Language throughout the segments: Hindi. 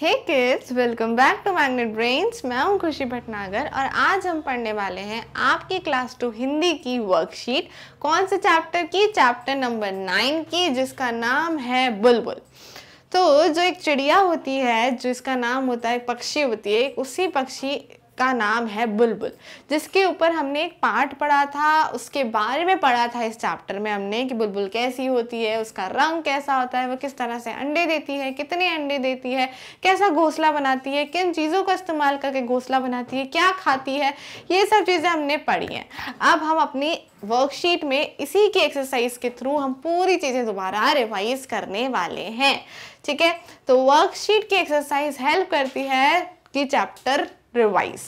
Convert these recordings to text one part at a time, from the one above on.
Hey kids welcome back to magnet brains मैं हूं खुशी भटनागर और आज हम पढ़ने वाले हैं आपकी क्लास टू हिंदी की वर्कशीट कौन से चैप्टर की चैप्टर नंबर नाइन की जिसका नाम है बुलबुल तो जो एक चिड़िया होती है जिसका नाम होता है पक्षी होती है उसी पक्षी का नाम है बुलबुल जिसके ऊपर हमने एक पार्ट पढ़ा था उसके बारे में पढ़ा था इस चैप्टर में हमने कि बुलबुल कैसी होती है उसका रंग कैसा होता है वो किस तरह से अंडे देती है कितने अंडे देती है कैसा घोंसला बनाती है किन चीज़ों का इस्तेमाल करके घोंसला बनाती है क्या खाती है ये सब चीज़ें हमने पढ़ी हैं अब हम अपनी वर्कशीट में इसी के एक्सरसाइज के थ्रू हम पूरी चीज़ें दोबारा रिवाइज करने वाले हैं ठीक है तो वर्कशीट की एक्सरसाइज हेल्प करती है कि चैप्टर रिवाइज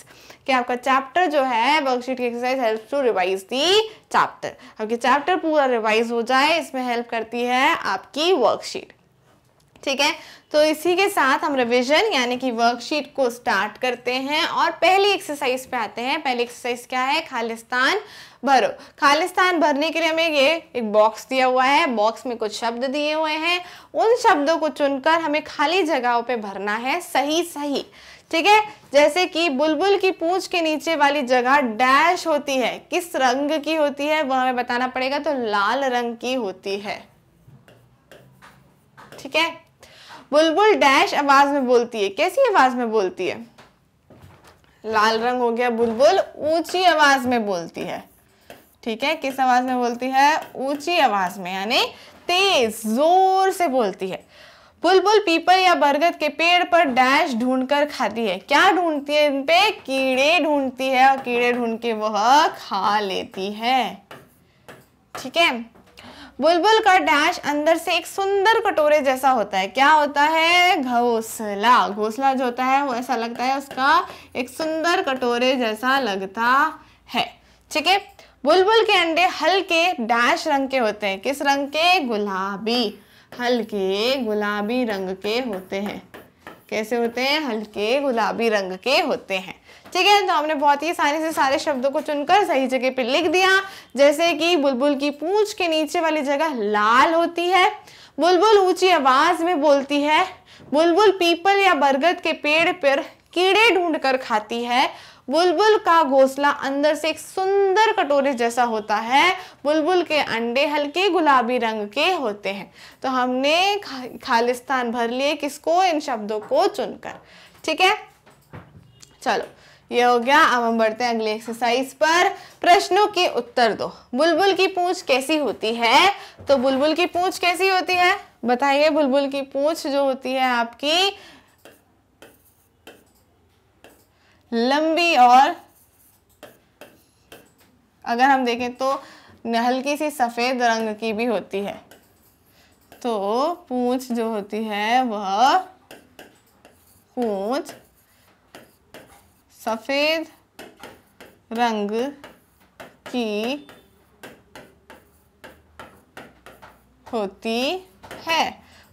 कि आपका चैप्टर जो है वर्कशीट की exercise help to revise the chapter आपके चैप्टर पूरा रिवाइज हो जाए इसमें हेल्प करती है आपकी वर्कशीट ठीक है तो इसी के साथ हम रिवीजन यानी कि वर्कशीट को स्टार्ट करते हैं और पहली एक्सरसाइज पे आते हैं पहली एक्सरसाइज क्या है खालिस्तान भरो खाली स्थान भरने के लिए हमें ये एक बॉक्स दिया हुआ है बॉक्स में कुछ शब्द दिए हुए हैं उन शब्दों को चुनकर हमें खाली जगहों पे भरना है सही सही ठीक है जैसे कि बुलबुल की पूंछ के नीचे वाली जगह डैश होती है किस रंग की होती है वह हमें बताना पड़ेगा तो लाल रंग की होती है ठीक है बुलबुल डैश आवाज में बोलती है कैसी आवाज में बोलती है लाल रंग हो गया बुलबुल ऊंची आवाज में बोलती है ठीक है किस आवाज में बोलती है ऊंची आवाज में यानी तेज जोर से बोलती है बुलबुल पीपल या बरगद के पेड़ पर डैश ढूंढकर खाती है क्या ढूंढती है इन पे कीड़े ढूंढती है और कीड़े ढूंढ के वह खा लेती है ठीक है बुलबुल का डैश अंदर से एक सुंदर कटोरे जैसा होता है क्या होता है घोसला घोसला जो होता है वो ऐसा लगता है उसका एक सुंदर कटोरे जैसा लगता है ठीक है बुलबुल के अंडे हल्के डैश रंग के होते हैं किस रंग के गुलाबी हल्के गुलाबी रंग के होते हैं कैसे होते हैं हल्के गुलाबी रंग के होते हैं ठीक है तो हमने बहुत ही आसानी से सारे शब्दों को चुनकर सही जगह पे लिख दिया जैसे कि बुलबुल की पूंछ के नीचे वाली जगह लाल होती है बुलबुल ऊंची आवाज में बोलती है बुलबुल पीपल या बरगद के पेड़ पर कीड़े ढूंढकर खाती है बुलबुल का घोंसला अंदर से एक सुंदर कटोरे जैसा होता है बुलबुल के अंडे हल्के गुलाबी रंग के होते हैं तो हमने खालिस्तान भर लिए किसको इन शब्दों को चुनकर ठीक है चलो ये हो गया अब हम बढ़ते हैं अगली एक्सरसाइज पर प्रश्नों के उत्तर दो बुलबुल की पूंछ कैसी होती है तो बुलबुल की पूंछ कैसी होती है बताइए बुलबुल की पूंछ जो होती है आपकी लंबी और अगर हम देखें तो हल्की सी सफ़ेद रंग की भी होती है तो पूंछ जो होती है वह पूंछ सफ़ेद रंग की होती है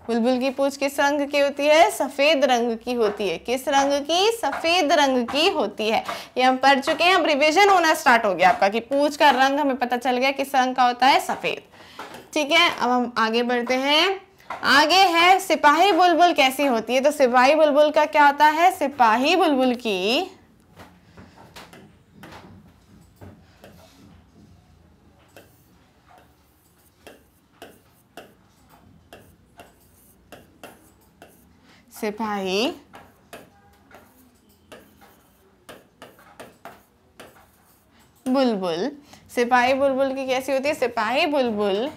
बुलबुल की पूछ किस रंग की होती है सफ़ेद रंग की होती है किस रंग की सफ़ेद रंग की होती है ये हम पढ़ चुके हैं अब रिविजन होना स्टार्ट हो गया आपका कि पूछ का रंग हमें पता चल गया किस रंग का होता है सफ़ेद ठीक है अब हम आगे बढ़ते हैं आगे है सिपाही बुलबुल कैसी होती है तो सिपाही बुलबुल का क्या होता है सिपाही बुलबुल की सिपाही बुलबुल सिपाही बुलबुल की कैसी होती है सिपाही बुलबुल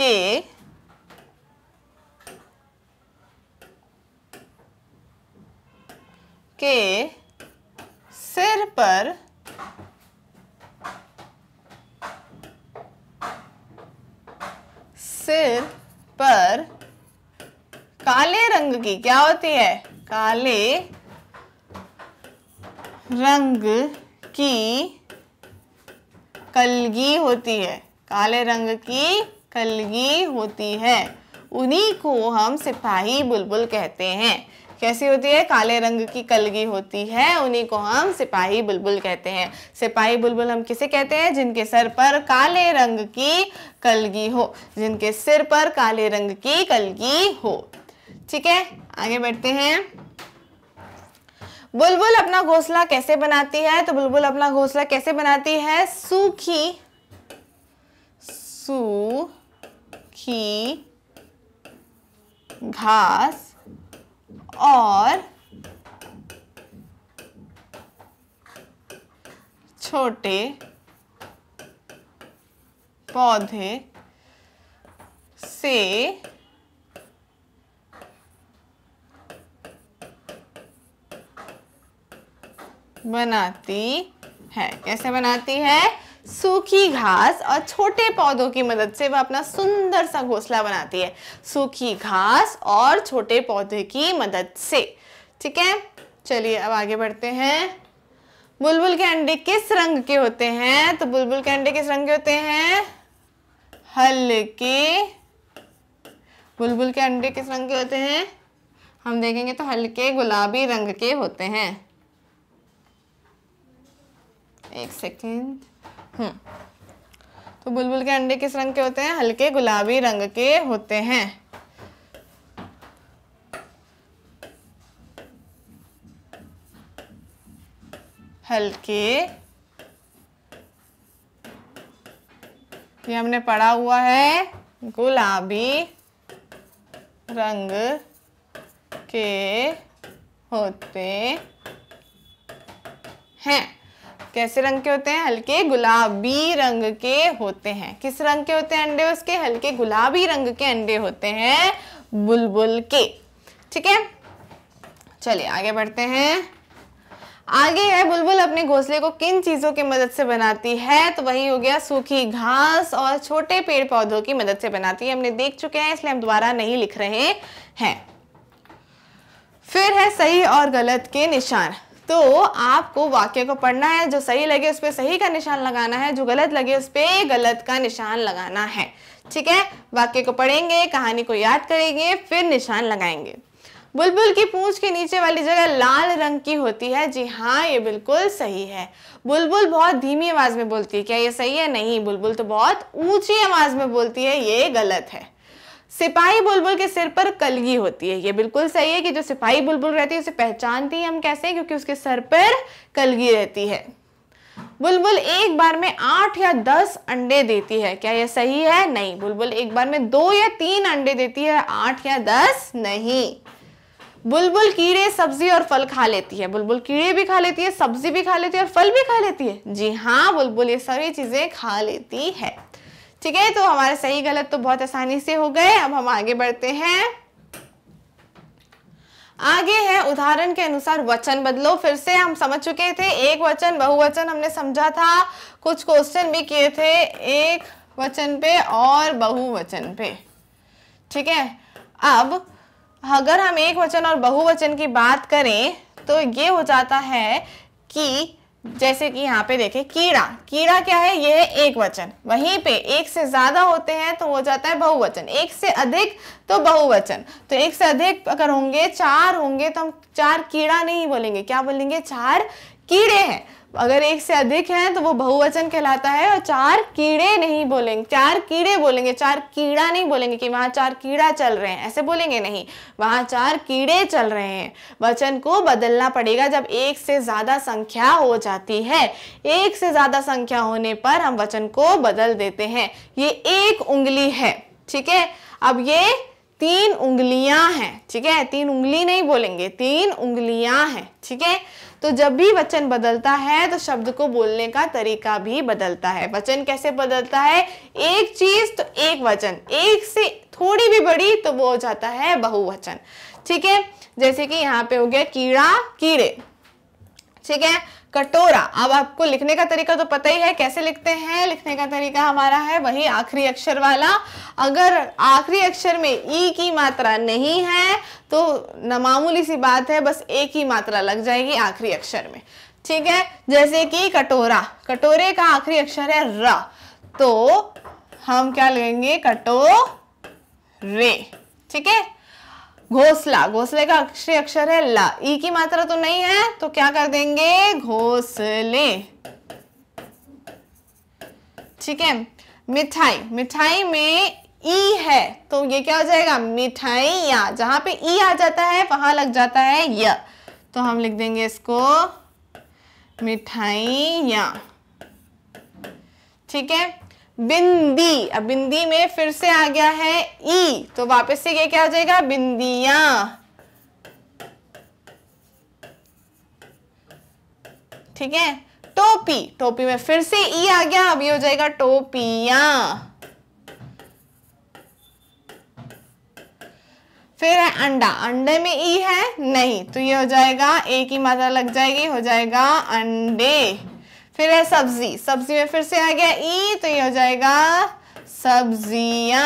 के के सिर पर की क्या होती है काले रंग की कलगी होती है काले रंग की कलगी होती है उन्हीं को हम सिपाही बुलबुल कहते हैं कैसी होती है काले रंग की कलगी होती है उन्हीं को हम सिपाही बुलबुल कहते हैं सिपाही बुलबुल हम किसे कहते हैं जिनके सर पर काले रंग की कलगी हो जिनके सिर पर काले रंग की कलगी हो ठीक है आगे बढ़ते हैं बुलबुल अपना घोंसला कैसे बनाती है तो बुलबुल अपना घोंसला कैसे बनाती है सूखी सूखी घास और छोटे पौधे से बनाती है कैसे बनाती है सूखी घास और छोटे पौधों की मदद से वह अपना सुंदर सा घोंसला बनाती है सूखी घास और छोटे पौधे की मदद से ठीक है चलिए अब आगे बढ़ते हैं बुलबुल के अंडे किस रंग के होते हैं तो बुलबुल के अंडे किस रंग के होते हैं हल्के बुलबुल के अंडे किस रंग के होते हैं हम देखेंगे तो हल्के गुलाबी रंग के होते हैं एक सेकेंड हम्म। तो बुलबुल के अंडे किस रंग के होते हैं हल्के गुलाबी रंग के होते हैं हल्के ये हमने पढ़ा हुआ है गुलाबी रंग के होते हैं कैसे रंग के होते हैं हल्के गुलाबी रंग के होते हैं किस रंग के होते हैं अंडे उसके हल्के गुलाबी रंग के अंडे होते हैं बुलबुल के ठीक है चलिए आगे बढ़ते हैं आगे है बुलबुल अपने घोंसले को किन चीज़ों की मदद से बनाती है तो वही हो गया सूखी घास और छोटे पेड़ पौधों की मदद से बनाती है हमने देख चुके हैं इसलिए हम दोबारा नहीं लिख रहे हैं फिर है सही और गलत के निशान तो आपको वाक्य को पढ़ना है जो सही लगे उस पर सही का निशान लगाना है जो गलत लगे उस पर गलत का निशान लगाना है ठीक है वाक्य को पढ़ेंगे कहानी को याद करेंगे फिर निशान लगाएंगे बुलबुल की पूंछ के नीचे वाली जगह लाल रंग की होती है जी हाँ ये बिल्कुल सही है बुलबुल बहुत धीमी आवाज़ में बोलती है क्या ये सही है नहीं बुलबुल तो बहुत ऊंची आवाज़ में बोलती है ये गलत है सिपाही बुलबुल के सिर पर कलगी होती है ये बिल्कुल सही है कि जो सिपाही बुलबुल रहती है उसे पहचानती है हम कैसे क्योंकि उसके सर पर कलगी रहती है बुलबुल एक बार में आठ या दस अंडे देती है क्या यह सही है नहीं बुलबुल एक बार में दो या तीन अंडे देती है आठ या दस नहीं बुलबुल कीड़े सब्जी और फल खा लेती है बुलबुल कीड़े भी खा लेती है सब्जी भी खा लेती है और फल भी खा लेती है जी हाँ बुलबुल ये सारी चीजें खा लेती है ठीक है तो हमारा सही गलत तो बहुत आसानी से हो गए अब हम आगे बढ़ते हैं आगे है उदाहरण के अनुसार वचन बदलो फिर से हम समझ चुके थे एक वचन बहुवचन हमने समझा था कुछ क्वेश्चन भी किए थे एक वचन पे और बहुवचन पे ठीक है अब अगर हम एक वचन और बहुवचन की बात करें तो ये हो जाता है कि जैसे कि यहाँ पे देखें कीड़ा कीड़ा क्या है ये है एक वचन वहीं पे एक से ज्यादा होते हैं तो हो जाता है बहुवचन एक से अधिक तो बहुवचन तो एक से अधिक अगर होंगे चार होंगे तो हम चार कीड़ा नहीं बोलेंगे क्या बोलेंगे चार कीड़े हैं अगर एक से अधिक है तो वो बहुवचन कहलाता है और चार कीड़े नहीं बोलेंगे चार कीड़े बोलेंगे चार कीड़ा नहीं बोलेंगे कि वहां चार कीड़ा चल रहे हैं ऐसे बोलेंगे नहीं वहां चार कीड़े चल रहे हैं वचन को बदलना पड़ेगा जब एक से ज़्यादा संख्या हो जाती है एक से ज़्यादा संख्या होने पर हम वचन को बदल देते हैं ये एक उंगली है ठीक है अब ये तीन उंगलियां हैं ठीक है तीन उंगली नहीं बोलेंगे तीन उंगलियां हैं ठीक है तो जब भी वचन बदलता है तो शब्द को बोलने का तरीका भी बदलता है वचन कैसे बदलता है एक चीज तो एक वचन एक से थोड़ी भी बड़ी तो वो हो जाता है बहुवचन ठीक है जैसे कि यहाँ पे हो गया कीड़ा कीड़े ठीक है कटोरा अब आपको लिखने का तरीका तो पता ही है कैसे लिखते हैं लिखने का तरीका हमारा है वही आखिरी अक्षर वाला अगर आखिरी अक्षर में ई की मात्रा नहीं है तो मामूली सी बात है बस ए की मात्रा लग जाएगी आखिरी अक्षर में ठीक है जैसे कि कटोरा कटोरे का आखिरी अक्षर है र तो हम क्या लेंगे कटो रे ठीक है घोसला घोसले का अक्षय अक्षर है ला ई की मात्रा तो नहीं है तो क्या कर देंगे घोसले ठीक है मिठाई मिठाई में ई है तो ये क्या हो जाएगा मिठाई या जहां पे ई आ जाता है वहां लग जाता है य तो हम लिख देंगे इसको मिठाई या ठीक है बिंदी अब बिंदी में फिर से आ गया है ई तो वापस से ये क्या आ जाएगा बिंदिया ठीक है टोपी टोपी में फिर से ई आ गया अब ये हो जाएगा टोपिया फिर है अंडा अंडे में ई है नहीं तो ये हो जाएगा एक ही मात्रा लग जाएगी हो जाएगा अंडे फिर है सब्जी सब्जी में फिर से आ गया ई तो ये हो जाएगा सब्जियां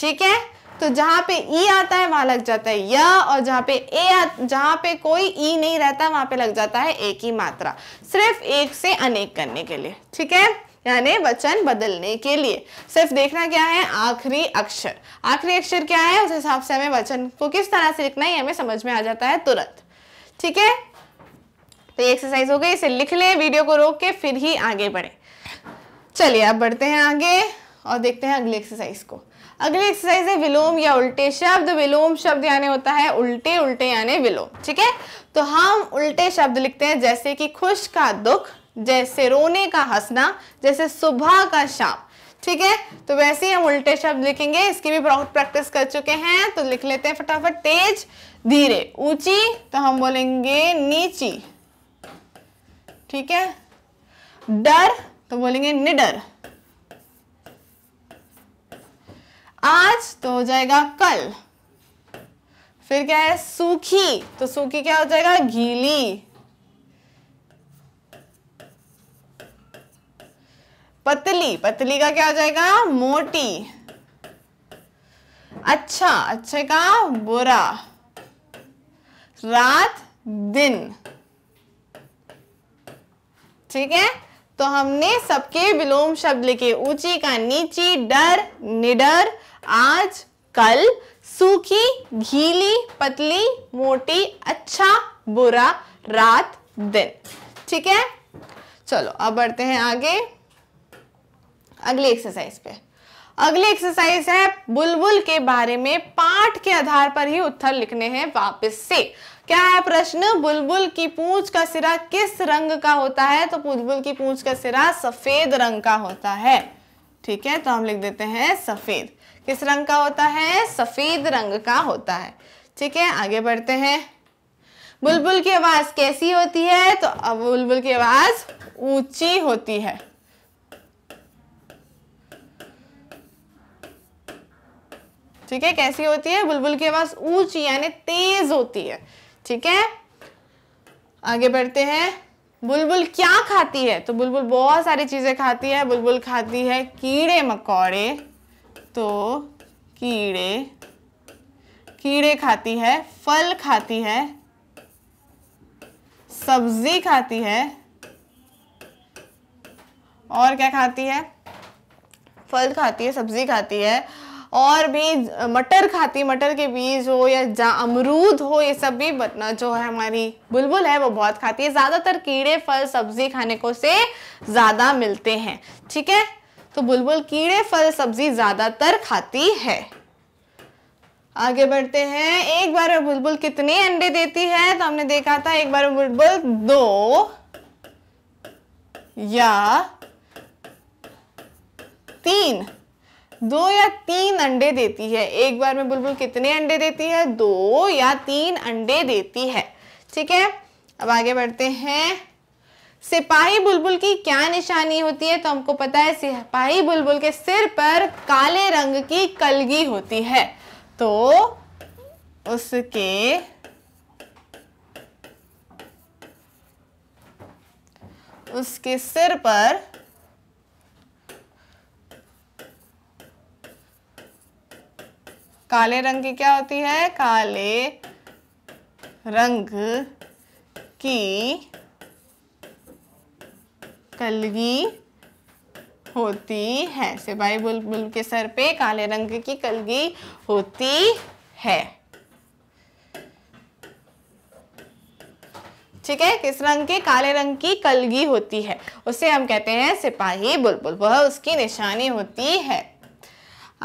ठीक है तो जहां पे ई आता है वहां लग जाता है य और जहां पे ए जहां पे कोई ई नहीं रहता वहां पे लग जाता है एक ही मात्रा सिर्फ एक से अनेक करने के लिए ठीक है यानी वचन बदलने के लिए सिर्फ देखना क्या है आखिरी अक्षर आखिरी अक्षर क्या है उस हिसाब से हमें वचन को किस तरह से लिखना है हमें समझ में आ जाता है तुरंत ठीक है तो ये एक्सरसाइज हो गई इसे लिख लें वीडियो को रोक के फिर ही आगे बढ़े चलिए अब बढ़ते हैं आगे और देखते हैं अगली एक्सरसाइज को अगली एक्सरसाइज है विलोम या उल्टे शब्द विलोम शब्द यानी होता है उल्टे उल्टे यानी विलोम ठीक है तो हम उल्टे शब्द लिखते हैं जैसे कि खुश का दुख जैसे रोने का हंसना जैसे सुबह का शाम ठीक है तो वैसे ही हम उल्टे शब्द लिखेंगे इसकी भी प्रैक्टिस कर चुके हैं तो लिख लेते हैं फटाफट तेज धीरे ऊंची तो हम बोलेंगे नीची ठीक है डर तो बोलेंगे निडर आज तो हो जाएगा कल फिर क्या है सूखी तो सूखी क्या हो जाएगा गीली पतली पतली का क्या हो जाएगा मोटी अच्छा अच्छे का बुरा रात दिन ठीक है तो हमने सबके विलोम शब्द लिखे ऊंची का नीची डर निडर आज कल सूखी घीली पतली मोटी अच्छा बुरा रात दिन ठीक है चलो अब बढ़ते हैं आगे अगली एक्सरसाइज पे अगली एक्सरसाइज है बुलबुल के बारे में पाठ के आधार पर ही उत्तर लिखने हैं वापस से क्या है प्रश्न बुलबुल की पूंछ का सिरा किस रंग का होता है तो बुलबुल की पूंछ का सिरा सफेद रंग का होता है ठीक है तो हम लिख देते हैं सफेद किस रंग का होता है सफेद रंग का होता है ठीक है आगे बढ़ते हैं बुलबुल की आवाज कैसी होती है तो बुलबुल की आवाज ऊंची होती है ठीक है कैसी होती है बुलबुल की आवाज ऊंची यानी तेज होती है ठीक है आगे बढ़ते हैं बुलबुल बुल क्या खाती है तो बुलबुल बुल बहुत सारी चीज़ें खाती है बुलबुल बुल खाती है कीड़े मकोड़े तो कीड़े कीड़े खाती है फल खाती है सब्जी खाती है और क्या खाती है फल खाती है सब्जी खाती है और भी मटर खाती मटर के बीज हो या अमरूद हो ये सब भी बतना जो है हमारी बुलबुल है वो बहुत खाती है ज़्यादातर कीड़े फल सब्जी खाने को से ज़्यादा मिलते हैं ठीक है तो बुलबुल कीड़े फल सब्जी ज़्यादातर खाती है आगे बढ़ते हैं एक बार में बुलबुल कितने अंडे देती है तो हमने देखा था एक बार में बुलबुल दो या तीन दो या तीन अंडे देती है एक बार में बुलबुल कितने अंडे देती है दो या तीन अंडे देती है ठीक है अब आगे बढ़ते हैं सिपाही बुलबुल की क्या निशानी होती है तो हमको पता है सिपाही बुलबुल के सिर पर काले रंग की कलगी होती है तो उसके उसके सिर पर काले रंग की क्या होती है काले रंग की कलगी होती है सिपाही बुलबुल के सर पे काले रंग की कलगी होती है ठीक है किस रंग के काले रंग की कलगी होती है उसे हम कहते हैं सिपाही बुलबुल वह उसकी निशानी होती है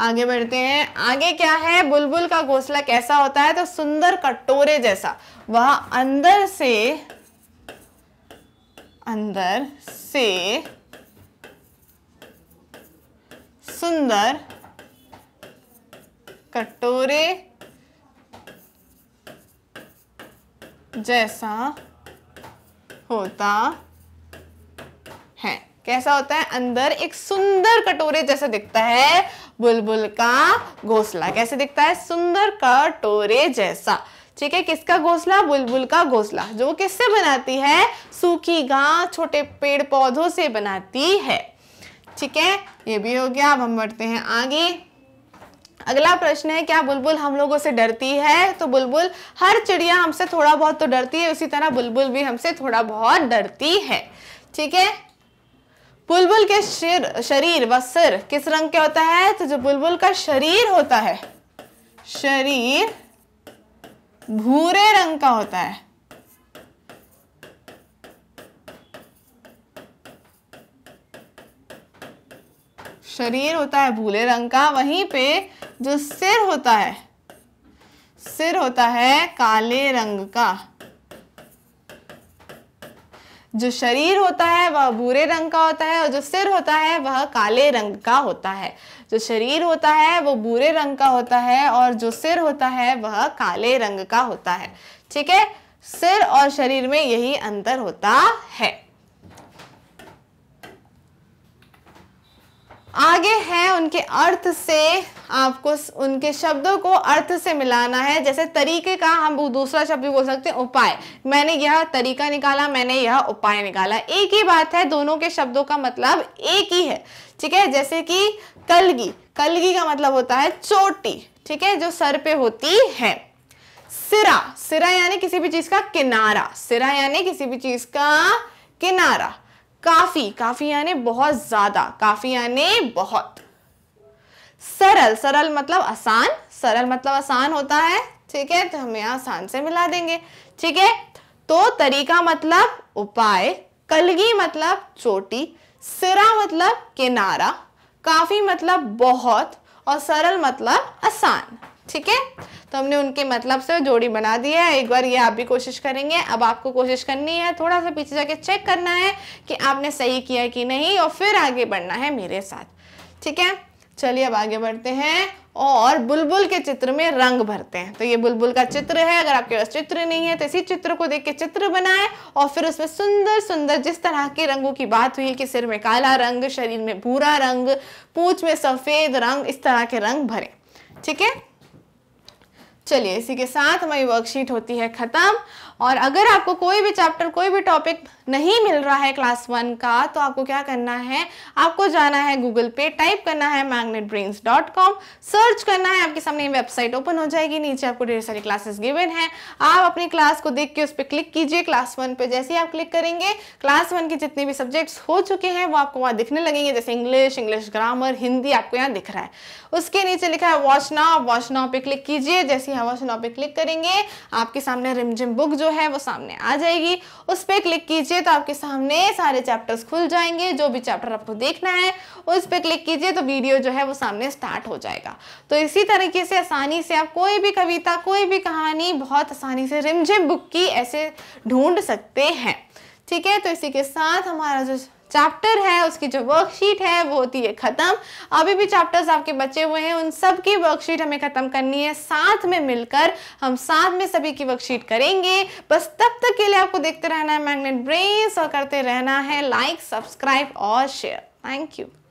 आगे बढ़ते हैं आगे क्या है बुलबुल का घोंसला कैसा होता है तो सुंदर कटोरे जैसा वह अंदर से अंदर से सुंदर कटोरे जैसा होता है कैसा होता है अंदर एक सुंदर कटोरे जैसा दिखता है बुलबुल का घोसला कैसे दिखता है सुंदर का टोरे जैसा ठीक है किसका घोसला बुलबुल का घोसला जो किससे बनाती है सूखी घास छोटे पेड़ पौधों से बनाती है ठीक है ये भी हो गया अब हम बढ़ते हैं आगे अगला प्रश्न है क्या बुलबुल हम लोगों से डरती है तो बुलबुल हर चिड़िया हमसे थोड़ा बहुत तो डरती है उसी तरह बुलबुल भी हमसे थोड़ा बहुत डरती है ठीक है बुलबुल के शिर शरीर व सिर किस रंग के होता है तो जो बुलबुल का शरीर होता है शरीर भूरे रंग का होता है शरीर होता है भूरे रंग का वहीं पे जो सिर होता है सिर होता है काले रंग का जो शरीर होता है वह भूरे रंग का होता है और जो सिर होता है वह काले रंग का होता है जो शरीर होता है वो भूरे रंग का होता है और जो सिर होता है वह काले रंग का होता है ठीक है सिर और शरीर में यही अंतर होता है आगे है उनके अर्थ से आपको उनके शब्दों को अर्थ से मिलाना है जैसे तरीके का हम दूसरा शब्द भी बोल सकते हैं उपाय मैंने यह तरीका निकाला मैंने यह उपाय निकाला एक ही बात है दोनों के शब्दों का मतलब एक ही है ठीक है जैसे कि कलगी कलगी का मतलब होता है चोटी ठीक है जो सर पे होती है सिरा सिरा यानी किसी भी चीज का किनारा सिरा यानी किसी भी चीज का किनारा काफ़ी काफ़ी यानी बहुत ज़्यादा काफ़ी यानी बहुत सरल सरल मतलब आसान सरल मतलब आसान होता है ठीक है तो हमें आसान से मिला देंगे ठीक है तो तरीका मतलब उपाय कलगी मतलब चोटी सिरा मतलब किनारा काफ़ी मतलब बहुत और सरल मतलब आसान ठीक है तो हमने उनके मतलब से जोड़ी बना दी है एक बार ये आप भी कोशिश करेंगे अब आपको कोशिश करनी है थोड़ा सा पीछे जाके चेक करना है कि आपने सही किया कि नहीं और फिर आगे बढ़ना है मेरे साथ ठीक है चलिए अब आगे बढ़ते हैं और बुलबुल के चित्र में रंग भरते हैं तो ये बुलबुल का चित्र है अगर आपके पास चित्र नहीं है तो इसी चित्र को देख के चित्र बनाएं और फिर उसमें सुंदर सुंदर जिस तरह के रंगों की बात हुई कि सिर में काला रंग शरीर में भूरा रंग पूछ में सफ़ेद रंग इस तरह के रंग भरें ठीक है चलिए इसी के साथ हमारी वर्कशीट होती है ख़त्म और अगर आपको कोई भी चैप्टर कोई भी टॉपिक नहीं मिल रहा है क्लास वन का तो आपको क्या करना है आपको जाना है गूगल पे टाइप करना है magnet brains dot com search करना है आपके सामने वेबसाइट ओपन हो जाएगी नीचे आपको ढेर सारी क्लासेस गिवन है आप अपनी क्लास को देख के उस पर क्लिक कीजिए क्लास वन पे जैसे ही आप क्लिक करेंगे क्लास वन के जितने भी सब्जेक्ट्स हो चुके हैं वो आपको वहां दिखने लगेंगे जैसे इंग्लिश इंग्लिश ग्रामर हिंदी आपको यहाँ दिख रहा है उसके नीचे लिखा है वॉच नाउ वॉच नाउ पे क्लिक कीजिए जैसे ही वॉच नाउ पे क्लिक करेंगे आपके सामने रिमझिम बुक जो है वो सामने आ जाएगी उस पर क्लिक कीजिए तो आपके सामने सारे चैप्टर्स खुल जाएंगे जो भी चैप्टर आपको देखना है उस पर क्लिक कीजिए तो वीडियो जो है वो सामने स्टार्ट हो जाएगा तो इसी तरीके से आसानी से आप कोई भी कविता कोई भी कहानी बहुत आसानी से रिमझिम बुक की ऐसे ढूंढ सकते हैं ठीक है तो इसी के साथ हमारा जो चैप्टर है उसकी जो वर्कशीट है वो होती है ख़त्म अभी भी चैप्टर्स आपके बचे हुए हैं उन सब की वर्कशीट हमें ख़त्म करनी है साथ में मिलकर हम साथ में सभी की वर्कशीट करेंगे बस तब तक के लिए आपको देखते रहना है मैग्नेट ब्रेन और करते रहना है लाइक सब्सक्राइब और शेयर थैंक यू